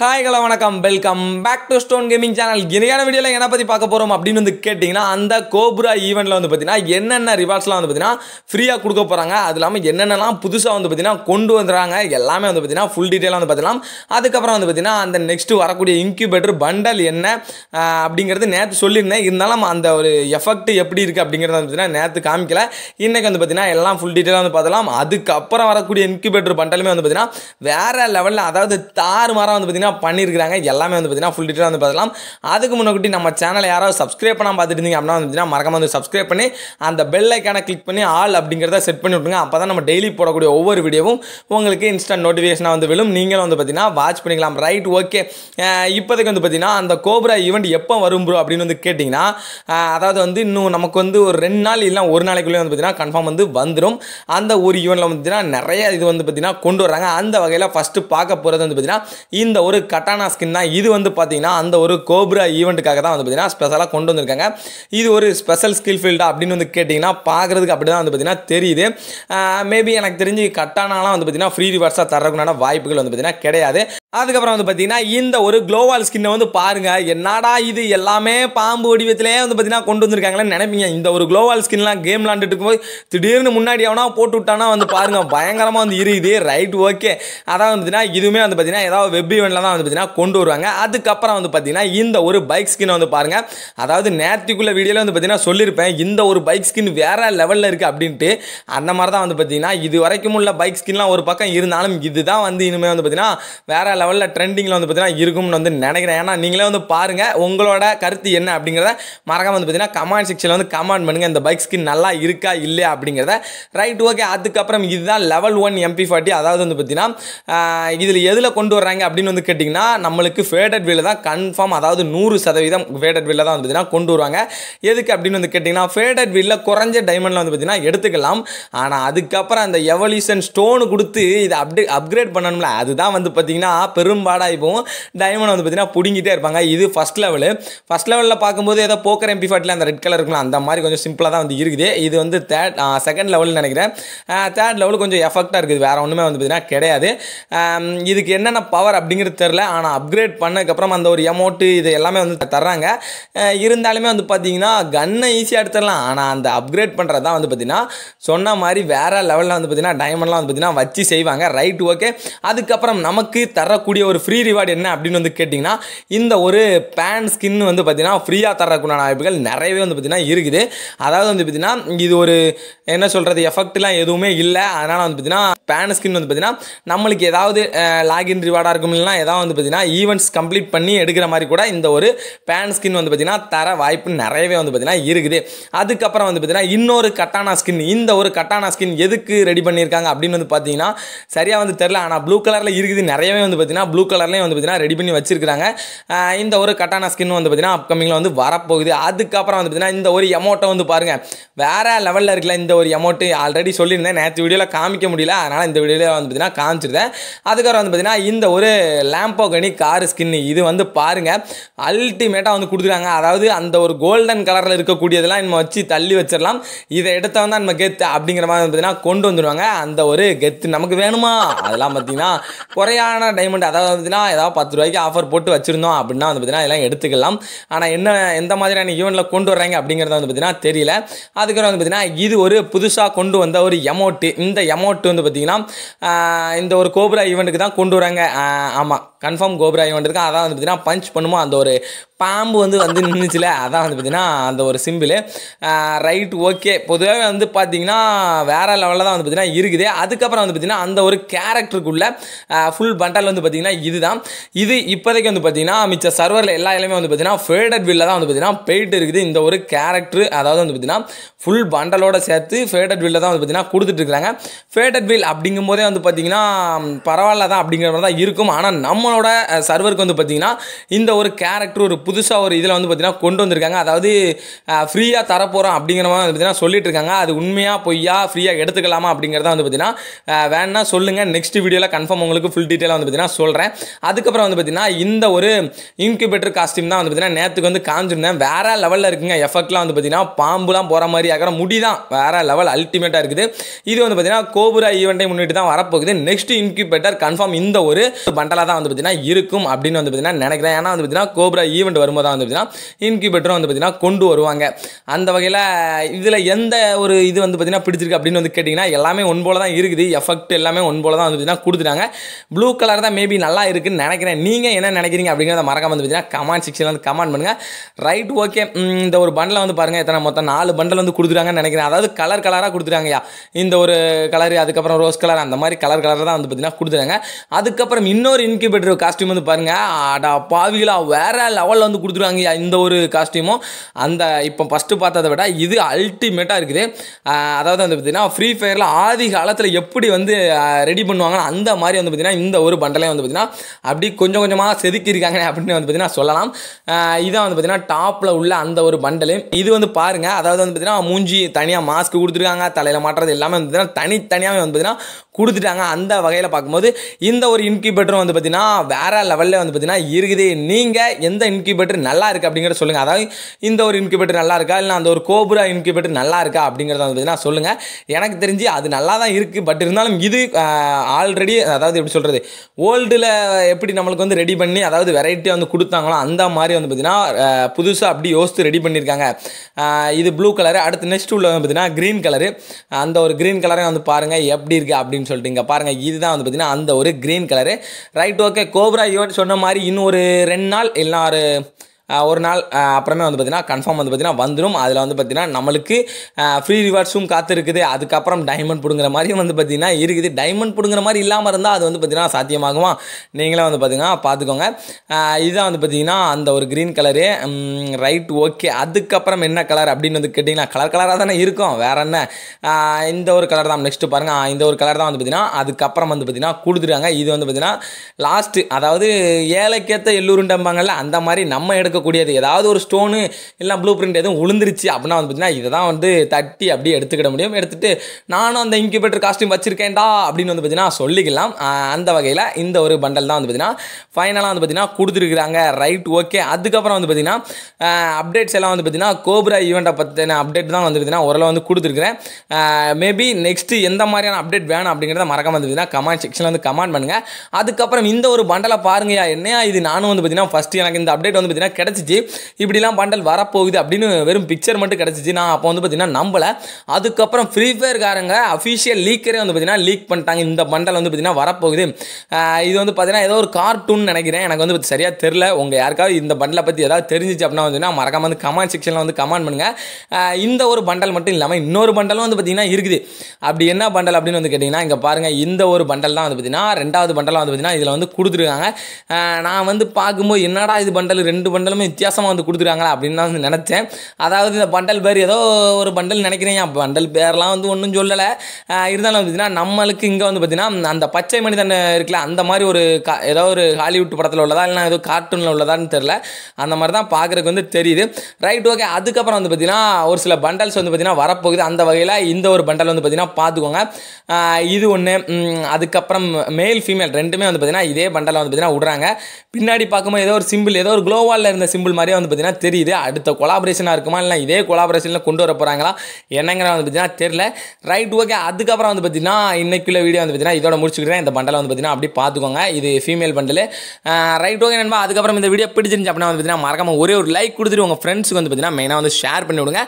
hi Kala வணக்கம் welcome back to stone gaming channel இணையான வீடியோவில் என்ன பற்றி பார்க்க போகிறோம் அப்படின்னு வந்து கேட்டிங்கன்னா அந்த கோபுரா ஈவெண்ட்டில் வந்து பார்த்தீங்கன்னா என்னென்ன ரிவார்ட்ஸ்லாம் வந்து பார்த்தீங்கன்னா ஃப்ரீயாக கொடுக்க போகிறாங்க அது இல்லாமல் என்னென்னலாம் புதுசாக வந்து பார்த்தீங்கன்னா கொண்டு வந்துடுறாங்க எல்லாமே வந்து பார்த்தீங்கன்னா ஃபுல் டீட்டெயிலாக வந்து பார்த்தலாம் அதுக்கப்புறம் வந்து பார்த்தீங்கன்னா அந்த நெக்ஸ்ட் வரக்கூடிய இன்க்யூபேட்டர் பண்டல் என்ன அப்படிங்கிறது நேற்று சொல்லியிருந்தேன் இருந்தாலும் அந்த ஒரு எஃபெக்ட் எப்படி இருக்குது அப்படிங்கிறத வந்து பார்த்தீங்கன்னா நேற்று காமிக்கல இன்றைக்கி வந்து பார்த்தீங்கன்னா எல்லாம் ஃபுல் டீட்டெயிலாக வந்து பார்த்தலாம் அதுக்கப்புறம் வரக்கூடிய இன்க்யூபேட்டர் பண்டலுமே வந்து பார்த்தீங்கன்னா வேறு லெவலில் அதாவது தார் மாறாக வந்து என்னென்ன பண்ணியிருக்கிறாங்க எல்லாமே வந்து பார்த்தீங்கன்னா ஃபுல் டீட்டெயில் வந்து பார்க்கலாம் அதுக்கு முன்னாடி நம்ம சேனலை யாராவது சப்ஸ்கிரைப் பண்ணால் பார்த்துட்டு இருந்தீங்க அப்படின்னா வந்து பார்த்தீங்கன்னா மறக்காம வந்து சப்ஸ்கிரைப் பண்ணி அந்த பெல் ஐக்கானை கிளிக் பண்ணி ஆல் அப்படிங்கிறத செட் பண்ணி விட்டுருங்க அப்போ தான் நம்ம டெய்லி போடக்கூடிய ஒவ்வொரு வீடியோவும் உங்களுக்கு இன்ஸ்டன்ட் நோட்டிஃபிகேஷனாக வந்து விழும் நீங்களும் வந்து பார்த்தீங்கன்னா வாட்ச் பண்ணிக்கலாம் ரைட் ஓகே இப்போதைக்கு வந்து பார்த்தீங்கன்னா அந்த கோப்ரா ஈவெண்ட் எப்போ வரும் ப்ரோ அப்படின்னு வந்து கேட்டிங்கன்னா அதாவது வந்து இன்னும் நமக்கு வந்து ஒரு ரெண்டு நாள் இல்லை ஒரு நாளைக்குள்ளே வந்து பார்த்தீங்கன்னா கன்ஃபார்ம் வந்து வந்துடும் அந்த ஒரு ஈவெண்ட்டில் வந்து நிறைய இது வந்து பார்த்தீங்கன்னா கொண்டு வராங்க அந்த வகையில் ஃபஸ்ட்டு பார்க்க போகிறது வந்து பார்த்தீங்கன்னா இந்த ஒரு கட்டானா ஸ்கின் தான் இது வந்து பார்த்தீங்கன்னா அந்த ஒரு கோப்ரா ஈவெண்ட்டுக்காக தான் வந்து பார்த்தீங்கன்னா ஸ்பெஷலாக கொண்டு வந்திருக்காங்க இது ஒரு ஸ்பெஷல் ஸ்கில் ஃபீல்டா அப்படின்னு வந்து கேட்டிங்கன்னா பார்க்குறதுக்கு அப்படி தான் வந்து பார்த்தீங்கன்னா தெரியுது மேபி எனக்கு தெரிஞ்சு கட்டானாலாம் வந்து பார்த்தீங்கன்னா ஃப்ரீ ரிவர்ஸாக தரக்குண்டான வாய்ப்புகள் வந்து பார்த்தீங்கன்னா கிடையாது அதுக்கப்புறம் வந்து பார்த்தீங்கன்னா இந்த ஒரு க்ளோவால் ஸ்கின்னை வந்து பாருங்கள் என்னடா இது எல்லாமே பாம்பு வடிவத்திலே வந்து பார்த்தீங்கன்னா கொண்டு வந்திருக்காங்களேன்னு நினைப்பீங்க இந்த ஒரு க்ளோவால் ஸ்கின்லாம் கேம் விளாண்டுட்டு இருக்கும்போது திடீர்னு முன்னாடி அவனா போட்டு விட்டானா வந்து பாருங்கள் பயங்கரமாக வந்து இருக்குது ரைட் ஓகே அதான் வந்துன்னா இதுவுமே வந்து பார்த்தீங்கன்னா ஏதாவது வெப் ஈவெண்ட்டில் தான் தான் வந்து பார்த்தீங்கன்னா கொண்டு வருவாங்க அதுக்கப்புறம் வந்து பார்த்தீங்கன்னா இந்த ஒரு பைக் ஸ்கின் வந்து பாருங்க அதாவது நேர்த்திக்குள்ள வீடியோவில் வந்து பார்த்தீங்கன்னா சொல்லியிருப்பேன் இந்த ஒரு பைக் ஸ்கின் வேறு லெவலில் இருக்குது அப்படின்ட்டு அந்த மாதிரி தான் வந்து பார்த்தீங்கன்னா இது வரைக்கும் உள்ள பைக் ஸ்கின்லாம் ஒரு பக்கம் இருந்தாலும் இதுதான் வந்து இனிமேல் வந்து பார்த்தீங்கன்னா வேற லெவலில் ட்ரெண்டிங்கில் வந்து பார்த்தீங்கன்னா இருக்கும்னு வந்து நினைக்கிறேன் ஏன்னா நீங்களே வந்து பாருங்கள் உங்களோட கருத்து என்ன அப்படிங்கிறத மறக்காம வந்து பார்த்தீங்கன்னா கமெண்ட் செக்ஷனில் வந்து கமெண்ட் பண்ணுங்க இந்த பைக் ஸ்கின் நல்லா இருக்கா இல்லையா அப்படிங்கிறத ரைட் ஓகே அதுக்கப்புறம் இதுதான் லெவல் ஒன் எம்பி ஃபார்ட்டி அதாவது வந்து பார்த்தீங்கன்னா இதில் எதில் கொண்டு வர்றாங்க அப்படின்னு வந்து கேட்டிங்கன்னா நம்மளுக்கு ஃபேடட் வீல் தான் கன்ஃபார்ம் அதாவது நூறு சதவீதம் ஃபேடட் வீலில் தான் வந்து பார்த்தீங்கன்னா கொண்டு வருவாங்க எதுக்கு அப்படின்னு வந்து கேட்டிங்கன்னா ஃபேடட் வீலில் குறைஞ்ச டைமண்டில் வந்து பார்த்தீங்கன்னா எடுத்துக்கலாம் ஆனால் அதுக்கப்புறம் அந்த எவல்யூஷன் ஸ்டோனு கொடுத்து இதை அப்டே அப்கிரேட் பண்ணணும்ல அதுதான் வந்து பார்த்திங்கன்னா பெரும்பாடாக இப்போ டைமண்ட் வந்து பார்த்திங்கன்னா பிடுங்கிட்டே இருப்பாங்க இது ஃபஸ்ட் லெவலு ஃபஸ்ட் லெவலில் பார்க்கும்போது ஏதோ போக்கர் எம்பி ஃபாட்டில் அந்த ரெட் கலர் இருக்கலாம் அந்த மாதிரி கொஞ்சம் சிம்பிளாக தான் வந்து இருக்குது இது வந்து தேர்ட் செகண்ட் லெவல்னு நினைக்கிறேன் தேர்ட் லெவல் கொஞ்சம் எஃபெக்டாக இருக்குது வேறு ஒன்றுமே வந்து பார்த்திங்கன்னா கிடையாது இதுக்கு என்னென்ன பவர் அப்படிங்கிறது தெரில ஆனால் அப்கிரேட் பண்ணதுக்கப்புறம் அந்த ஒரு எமௌண்ட்டு இது எல்லாமே வந்து தர்றாங்க இருந்தாலுமே வந்து பார்த்திங்கன்னா கன்னை ஈஸியாக எடுத்துடலாம் ஆனால் அந்த அப்கிரேட் பண்ணுறது தான் வந்து பார்த்தீங்கன்னா சொன்ன மாதிரி வேறு லெவலில் வந்து பார்த்திங்கன்னா டைமண்ட்லாம் வந்து பார்த்தீங்கன்னா வச்சு செய்வாங்க ரைட் ஓகே அதுக்கப்புறம் நமக்கு தரக்கூடிய ஒரு ஃப்ரீ ரிவார்டு என்ன அப்படின்னு வந்து கேட்டிங்கன்னா இந்த ஒரு பேன் ஸ்கின் வந்து பார்த்தீங்கன்னா ஃப்ரீயாக தரக்குண்டான வாய்ப்புகள் நிறையவே வந்து பார்த்தீங்கன்னா இருக்குது அதாவது வந்து பார்த்தீங்கன்னா இது ஒரு என்ன சொல்கிறது எஃபெக்ட்லாம் எதுவுமே இல்லை அதனால் வந்து பார்த்தீங்கன்னா பேன் ஸ்கின் வந்து பார்த்தீங்கன்னா நம்மளுக்கு ஏதாவது லாகின் ரிவார்டாக இருக்கும் இல்லைனா தான் வந்து பார்த்திங்கன்னா ஈவெண்ட்ஸ் கம்ப்ளீட் பண்ணி எடுக்கிற மாதிரி கூட இந்த ஒரு பேன் ஸ்கின் வந்து பார்த்திங்கன்னா தர வாய்ப்பு நிறையவே வந்து பார்த்திங்கன்னா இருக்குது அதுக்கப்புறம் வந்து பார்த்திங்கன்னா இன்னொரு கட்டானா ஸ்கின் இந்த ஒரு கட்டானா ஸ்கின் எதுக்கு ரெடி பண்ணியிருக்காங்க அப்படின்னு வந்து பார்த்தீங்கன்னா சரியாக வந்து தெரில ஆனால் ப்ளூ கலரில் இருக்குது நிறையவே வந்து பார்த்திங்கன்னா ப்ளூ கலர்லேயும் வந்து பார்த்திங்கன்னா ரெடி பண்ணி வச்சிருக்காங்க இந்த ஒரு கட்டானா ஸ்கின் வந்து பார்த்திங்கன்னா அப்கமிங்கில் வந்து வரப்போகுது அதுக்கப்புறம் வந்து பார்த்திங்கன்னா இந்த ஒரு எமௌண்ட்டை வந்து பாருங்கள் வேறு லெவலில் இருக்கல இந்த ஒரு எமௌண்ட்டு ஆல்ரெடி சொல்லியிருந்தேன் நேற்று வீடியோவில் காமிக்க முடியல அதனால் இந்த வீடியோவில் வந்து பார்த்திங்கன்னா காமிச்சிருந்தேன் அதுக்கப்புறம் வந்து பார்த்திங்கன்னா இந்த ஒரு லேம்போகனி கார் ஸ்கின் இது வந்து பாருங்கள் அல்டிமேட்டாக வந்து கொடுத்துருக்காங்க அதாவது அந்த ஒரு கோல்டன் கலரில் இருக்கக்கூடியதெல்லாம் நம்ம வச்சு தள்ளி வச்சிடலாம் இதை எடுத்தவன் தான் நம்ம கெத்து அப்படிங்கிற மாதிரி பார்த்தீங்கன்னா கொண்டு வந்துடுவாங்க அந்த ஒரு கெத்து நமக்கு வேணுமா அதெல்லாம் பார்த்தீங்கன்னா குறையான டைமண்ட் அதாவது பார்த்தீங்கன்னா ஏதாவது பத்து ரூபாய்க்கு ஆஃபர் போட்டு வச்சுருந்தோம் அப்படின்னா வந்து பார்த்தீங்கன்னா இதெல்லாம் எடுத்துக்கலாம் ஆனால் என்ன எந்த மாதிரியான ஈவெண்ட்டில் கொண்டு வர்றாங்க அப்படிங்கிறத வந்து பார்த்தீங்கன்னா தெரியல அதுக்கப்புறம் வந்து பார்த்தீங்கன்னா இது ஒரு புதுசாக கொண்டு வந்த ஒரு எமௌண்ட்டு இந்த எமௌண்ட் வந்து பார்த்தீங்கன்னா இந்த ஒரு கோபுரா ஈவெண்ட்டுக்கு தான் கொண்டு வராங்க ஆமாம் கன்ஃபார்ம் கோபுரா ஈவெண்ட்டுக்கு அதான் வந்து பார்த்தீங்கன்னா பஞ்ச் பண்ணுமோ அந்த ஒரு பாம்பு வந்து வந்து நின்றுச்சுல அதான் வந்து பார்த்திங்கன்னா அந்த ஒரு சிம்பிள் ரைட் ஓகே பொதுவாகவே வந்து பார்த்திங்கன்னா வேறு லெவலில் தான் வந்து பார்த்திங்கன்னா இருக்குது அதுக்கப்புறம் வந்து பார்த்திங்கன்னா அந்த ஒரு கேரக்டருக்குள்ளே ஃபுல் பண்டல் வந்து பார்த்திங்கன்னா இதுதான் இது இப்போதைக்கு வந்து பார்த்திங்கன்னா மிச்ச சர்வரில் எல்லா எல்லாமே வந்து பார்த்திங்கன்னா ஃபேடட் வில்லில் தான் வந்து பார்த்திங்கன்னா போயிட்டு இருக்குது இந்த ஒரு கேரக்டர் அதாவது வந்து பார்த்திங்கன்னா ஃபுல் பண்டலோடு சேர்த்து ஃபேடட் வில்லில் தான் வந்து பார்த்திங்கன்னா கொடுத்துட்ருக்குறாங்க ஃபேடட் வில் போதே வந்து பார்த்திங்கன்னா பரவாயில்ல தான் அப்படிங்கிற மாதிரி தான் இருக்கும் ஆனால் நம்ம ஃபோனோட சர்வருக்கு வந்து பார்த்தீங்கன்னா இந்த ஒரு கேரக்டர் ஒரு புதுசாக ஒரு இதில் வந்து பார்த்தீங்கன்னா கொண்டு வந்திருக்காங்க அதாவது ஃப்ரீயாக தரப்போகிறோம் அப்படிங்கிற மாதிரி வந்து பார்த்தீங்கன்னா சொல்லிட்டு இருக்காங்க அது உண்மையாக பொய்யா ஃப்ரீயாக எடுத்துக்கலாமா அப்படிங்கிறத வந்து பார்த்தீங்கன்னா வேணா சொல்லுங்கள் நெக்ஸ்ட் வீடியோவில் கன்ஃபார்ம் உங்களுக்கு ஃபுல் டீட்டெயிலாக வந்து பார்த்தீங்கன்னா சொல்கிறேன் அதுக்கப்புறம் வந்து பார்த்தீங்கன்னா இந்த ஒரு இன்குபேட்டர் காஸ்டியூம் தான் வந்து பார்த்தீங்கன்னா நேற்றுக்கு வந்து காஞ்சிருந்தேன் வேறு லெவலில் இருக்குங்க எஃபெக்ட்லாம் வந்து பார்த்தீங்கன்னா பாம்புலாம் போகிற மாதிரி ஆகிற முடி தான் வேறு லெவல் அல்டிமேட்டாக இருக்குது இது வந்து பார்த்தீங்கன்னா கோபுரா ஈவெண்ட்டை முன்னிட்டு தான் வரப்போகுது நெக்ஸ்ட் இன்குபேட்டர் கன்ஃபார்ம் இந்த ஒரு பண்டலாக தான் வந்து பார்த்தீங்கன்னா இருக்கும் அப்படின்னு வந்து பார்த்தீங்கன்னா நினைக்கிறேன் ஏன்னா வந்து பார்த்தீங்கன்னா கோப்ரா ஈவெண்ட் வரும்போது தான் வந்து பார்த்தீங்கன்னா இன்குபேட்டரும் வந்து பார்த்தீங்கன்னா கொண்டு வருவாங்க அந்த வகையில் இதில் எந்த ஒரு இது வந்து பார்த்தீங்கன்னா பிடிச்சிருக்கு அப்படின்னு வந்து கேட்டிங்கன்னா எல்லாமே ஒன் தான் இருக்குது எஃபெக்ட் எல்லாமே ஒன்போல தான் வந்து பார்த்தீங்கன்னா கொடுத்துட்டாங்க ப்ளூ கலர் தான் மேபி நல்லா இருக்குன்னு நினைக்கிறேன் நீங்கள் என்ன நினைக்கிறீங்க அப்படிங்கிறத மறக்காம வந்து பார்த்தீங்கன்னா கமெண்ட் செக்ஷனில் வந்து கமெண்ட் பண்ணுங்கள் ரைட் ஓகே இந்த ஒரு பண்டில் வந்து பாருங்கள் எத்தனை மொத்தம் நாலு பண்டில் வந்து கொடுத்துட்டாங்கன்னு நினைக்கிறேன் அதாவது கலர் கலராக கொடுத்துட்டாங்கயா இந்த ஒரு கலர் அதுக்கப்புறம் ரோஸ் கலர் அந்த மாதிரி கலர் கலராக தான் வந்து பார்த்தீங்கன்னா கொடுத்துட்டாங்க அதுக்கப்புறம் இன்னொரு இன்குபேட்டர் ஹீரோ காஸ்டியூம் வந்து பாருங்கள் அடா பாவிகளா வேறு லெவலில் வந்து கொடுத்துருவாங்க இந்த ஒரு காஸ்டியூமும் அந்த இப்போ ஃபஸ்ட்டு பார்த்ததை விட இது அல்டிமேட்டாக இருக்குது அதாவது வந்து பார்த்தீங்கன்னா ஃப்ரீ ஃபயரில் ஆதி காலத்தில் எப்படி வந்து ரெடி பண்ணுவாங்கன்னா அந்த மாதிரி வந்து பார்த்தீங்கன்னா இந்த ஒரு பண்டலையும் வந்து பார்த்தீங்கன்னா அப்படி கொஞ்சம் கொஞ்சமாக செதுக்கியிருக்காங்க அப்படின்னு வந்து பார்த்தீங்கன்னா சொல்லலாம் இதான் வந்து பார்த்திங்கன்னா டாப்பில் உள்ள அந்த ஒரு பண்டலு இது வந்து பாருங்கள் அதாவது வந்து பார்த்தீங்கன்னா மூஞ்சி தனியாக மாஸ்க் கொடுத்துருக்காங்க தலையில் மாட்டுறது எல்லாமே வந்து பார்த்தீங்கன்னா தனித்தனியாகவே வந்து பார்த்தீங்கன்னா கொடுத்துட்டாங்க அந்த வகையில் பார்க்கும்போது இந்த ஒரு இன்கியூபேட்டரும் வந்து பார்த்திங்கன்னா வேறு லெவலில் வந்து பார்த்தீங்கன்னா இருக்குது நீங்கள் எந்த இன்குபேட்டர் நல்லா இருக்குது அப்படிங்கிறத சொல்லுங்கள் அதாவது இந்த ஒரு இன்குபேட்டர் நல்லா இருக்கா இல்லை அந்த ஒரு கோபுரா இன்குபேட்டர் நல்லா இருக்கா அப்படிங்கிறத வந்து பார்த்தீங்கன்னா சொல்லுங்கள் எனக்கு தெரிஞ்சு அது நல்லா தான் இருக்குது பட் இருந்தாலும் இது ஆல்ரெடி அதாவது எப்படி சொல்கிறது ஓல்டில் எப்படி நம்மளுக்கு வந்து ரெடி பண்ணி அதாவது வெரைட்டி வந்து கொடுத்தாங்களோ அந்த மாதிரி வந்து பார்த்தீங்கன்னா புதுசாக அப்படி யோசித்து ரெடி பண்ணியிருக்காங்க இது ப்ளூ கலரு அடுத்து நெக்ஸ்ட் உள்ள வந்து பார்த்தீங்கன்னா க்ரீன் கலரு அந்த ஒரு க்ரீன் கலரை வந்து பாருங்கள் எப்படி இருக்குது அப்படின்னு சொல்லிட்டு இங்கே பாருங்கள் இதுதான் வந்து பார்த்தீங்கன்னா அந்த ஒரு green colour right okay cobra Yuvan சொன்ன மாதிரி இன்னும் ஒரு ரெண்டு நாள் இல்லைனா ஒரு ஒரு நாள் அப்புறமே வந்து பார்த்திங்கன்னா கன்ஃபார்ம் வந்து பார்த்திங்கன்னா வந்துடும் அதில் வந்து பார்த்திங்கன்னா நம்மளுக்கு ஃப்ரீ ரிவார்ட்ஸும் காத்திருக்குது அதுக்கப்புறம் டைமண்ட் பிடுங்குற மாதிரியும் வந்து பார்த்திங்கன்னா இருக்குது டைமண்ட் பிடுங்குற மாதிரி இல்லாமல் இருந்தால் அது வந்து பார்த்திங்கன்னா சாத்தியமாகுமா நீங்களே வந்து பார்த்திங்கன்னா பார்த்துக்கோங்க இதுதான் வந்து பார்த்திங்கன்னா அந்த ஒரு க்ரீன் கலரு ரைட் ஓகே அதுக்கப்புறம் என்ன கலர் அப்படின்னு வந்து கேட்டிங்கன்னா கலர் கலராக தானே இருக்கும் வேறு என்ன இந்த ஒரு கலர் தான் நெக்ஸ்ட்டு பாருங்கள் இந்த ஒரு கலர் தான் வந்து பார்த்திங்கன்னா அதுக்கப்புறம் வந்து பார்த்திங்கன்னா கொடுத்துருக்காங்க இது வந்து பார்த்திங்கன்னா லாஸ்ட்டு அதாவது ஏழைக்கேற்ற எல்லூருண்டம்பாங்கள்ல அந்த மாதிரி நம்ம எடுக்க இருக்கக்கூடியது ஏதாவது ஒரு ஸ்டோனு இல்லை ப்ளூ பிரிண்ட் எதுவும் உளுந்துருச்சு அப்படின்னா வந்து பார்த்தீங்கன்னா இதை தான் வந்து தட்டி அப்படியே எடுத்துக்கிட முடியும் எடுத்துகிட்டு நானும் அந்த இன்குபேட்டர் காஸ்ட்யூம் வச்சுருக்கேன்டா அப்படின்னு வந்து பார்த்தீங்கன்னா சொல்லிக்கலாம் அந்த வகையில் இந்த ஒரு பண்டல் தான் வந்து பார்த்தீங்கன்னா ஃபைனலாக வந்து பார்த்தீங்கன்னா கொடுத்துருக்குறாங்க ரைட் ஓகே அதுக்கப்புறம் வந்து பார்த்தீங்கன்னா அப்டேட்ஸ் எல்லாம் வந்து பார்த்தீங்கன்னா கோபுரா ஈவெண்ட்டை பற்றின அப்டேட் தான் வந்து பார்த்தீங்கன்னா ஓரளவு வந்து கொடுத்துருக்குறேன் மேபி நெக்ஸ்ட்டு எந்த மாதிரியான அப்டேட் வேணும் அப்படிங்கிறத மறக்காம வந்து கமெண்ட் செக்ஷனில் வந்து கமெண்ட் பண்ணுங்கள் அதுக்கப்புறம் இந்த ஒரு பண்டலை பாருங்கயா என்னையா இது நானும் வந்து பார்த்தீங்கன்னா ஃபஸ்ட்டு எனக்கு இந்த அப்டேட் வந்து பார்த்தீங்கன்னா கிடச்சிச்சு இப்படிலாம் பண்டல் வரப்போகுது அப்படின்னு வெறும் பிக்சர் மட்டும் கிடச்சிச்சு நான் அப்போ வந்து பார்த்தீங்கன்னா நம்பலை அதுக்கப்புறம் ஃப்ரீ ஃபயர்காரங்க அஃபிஷியல் லீக்கரே வந்து பார்த்தீங்கன்னா லீக் பண்ணிட்டாங்க இந்த பண்டல் வந்து பார்த்தீங்கன்னா வரப்போகுது இது வந்து பார்த்தீங்கன்னா ஏதோ ஒரு கார்ட்டூன் நினைக்கிறேன் எனக்கு வந்து சரியாக தெரில உங்கள் யாருக்காவது இந்த பண்டலை பற்றி ஏதாவது தெரிஞ்சிச்சு அப்படின்னா வந்து மறக்காம வந்து கமெண்ட் செக்ஷனில் வந்து கமெண்ட் பண்ணுங்கள் இந்த ஒரு பண்டல் மட்டும் இல்லாமல் இன்னொரு பண்டலும் வந்து பார்த்தீங்கன்னா இருக்குது அப்படி என்ன பண்டல் அப்படின்னு வந்து கேட்டிங்கன்னா இங்கே பாருங்கள் இந்த ஒரு பண்டல் தான் வந்து பார்த்தீங்கன்னா ரெண்டாவது பண்டலாக வந்து பார்த்தீங்கன்னா இதில் வந்து கொடுத்துருக்காங்க நான் வந்து பார்க்கும்போது என்னடா இது பண்டல் ரெண்டு பண்டலும் எல்லாமே வித்தியாசமாக வந்து கொடுத்துருக்காங்களா அப்படின்னு தான் வந்து நினச்சேன் அதாவது இந்த பண்டல் பேர் ஏதோ ஒரு பண்டல் நினைக்கிறேன் பண்டல் பேர்லாம் வந்து ஒன்றும் சொல்லலை இருந்தாலும் பார்த்தீங்கன்னா நம்மளுக்கு இங்கே வந்து பார்த்தீங்கன்னா அந்த பச்சை மனிதன் இருக்குல்ல அந்த மாதிரி ஒரு கா ஏதோ ஒரு ஹாலிவுட் படத்தில் உள்ளதா இல்லை ஏதோ கார்ட்டூனில் உள்ளதான்னு தெரில அந்த மாதிரி தான் பார்க்குறதுக்கு வந்து தெரியுது ரைட் ஓகே அதுக்கப்புறம் வந்து பார்த்தீங்கன்னா ஒரு சில பண்டல்ஸ் வந்து பார்த்தீங்கன்னா வரப்போகுது அந்த வகையில் இந்த ஒரு பண்டல் வந்து பார்த்தீங்கன்னா பார்த்துக்கோங்க இது ஒன்று அதுக்கப்புறம் மேல் ஃபீமேல் ரெண்டுமே வந்து பார்த்தீங்கன்னா இதே பண்டலை வந்து பார்த்தீங்கன்னா விடுறாங்க பின்னாடி பார்க்கும்போது ஏதோ ஒரு சிம்பிள் ஏதோ ஒரு க்ளோவாலில் இருந்த சிம்பிள் மாதிரியே வந்து பார்த்தீங்கன்னா தெரியுது அடுத்த கொலாபரேஷனாக இருக்குமா இல்லை இதே கொலாபரேஷனில் கொண்டு வர போகிறாங்களா என்னங்கிற வந்து பார்த்தீங்கன்னா தெரியல ரைட் ஓகே அதுக்கப்புறம் வந்து பார்த்தீங்கன்னா இன்றைக்குள்ள வீடியோ வந்து பார்த்தீங்கன்னா இதோட முடிச்சுக்கிறேன் இந்த பண்டலை வந்து பார்த்தீங்கன்னா அப்படி பார்த்துக்கோங்க இது ஃபீமேல் பண்டல் ரைட் ஓகே நண்பா அதுக்கப்புறம் இந்த வீடியோ பிடிச்சிருந்துச்சு அப்படின்னா வந்து பார்த்தீங்கன்னா மறக்காமல் ஒரே ஒரு லைக் கொடுத்துட்டு உங்கள் ஃப்ரெண்ட்ஸுக்கு வந்து பார்த்தீங்கன்னா மெயினாக வந்து ஷேர் பண்ணி விடுங்க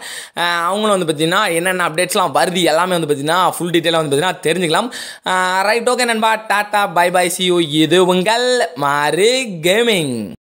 அவங்களும் வந்து பார்த்தீங்கன்னா என்னென்ன அப்டேட்ஸ்லாம் வருது எல்லாமே வந்து பார்த்தீங்கன்னா ஃபுல் டீட்டெயிலாக வந்து பார்த்தீங்கன்னா தெரிஞ்சுக்கலாம் ரைட் ஓகே நண்பா டாட்டா பை பை சி இது உங்கள் மாறு கேமிங்